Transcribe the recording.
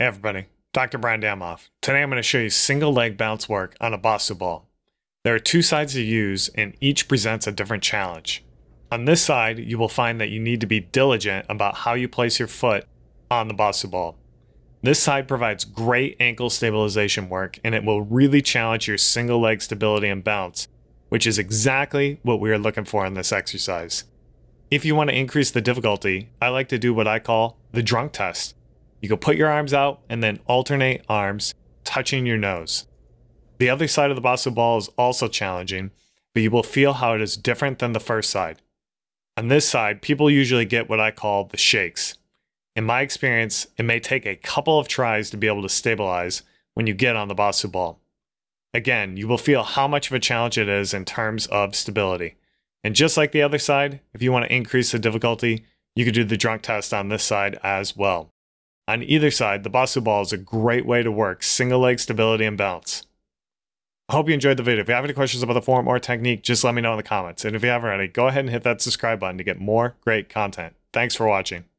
Hey everybody, Dr. Brian Damoff. Today I'm going to show you single leg bounce work on a Basu ball. There are two sides to use and each presents a different challenge. On this side, you will find that you need to be diligent about how you place your foot on the Basu ball. This side provides great ankle stabilization work and it will really challenge your single leg stability and bounce, which is exactly what we are looking for in this exercise. If you want to increase the difficulty, I like to do what I call the drunk test you can put your arms out and then alternate arms, touching your nose. The other side of the basu ball is also challenging, but you will feel how it is different than the first side. On this side, people usually get what I call the shakes. In my experience, it may take a couple of tries to be able to stabilize when you get on the basu ball. Again, you will feel how much of a challenge it is in terms of stability. And just like the other side, if you want to increase the difficulty, you can do the drunk test on this side as well. On either side, the Basu ball is a great way to work single leg stability and balance. I hope you enjoyed the video. If you have any questions about the form or technique, just let me know in the comments. And if you haven't already, go ahead and hit that subscribe button to get more great content. Thanks for watching.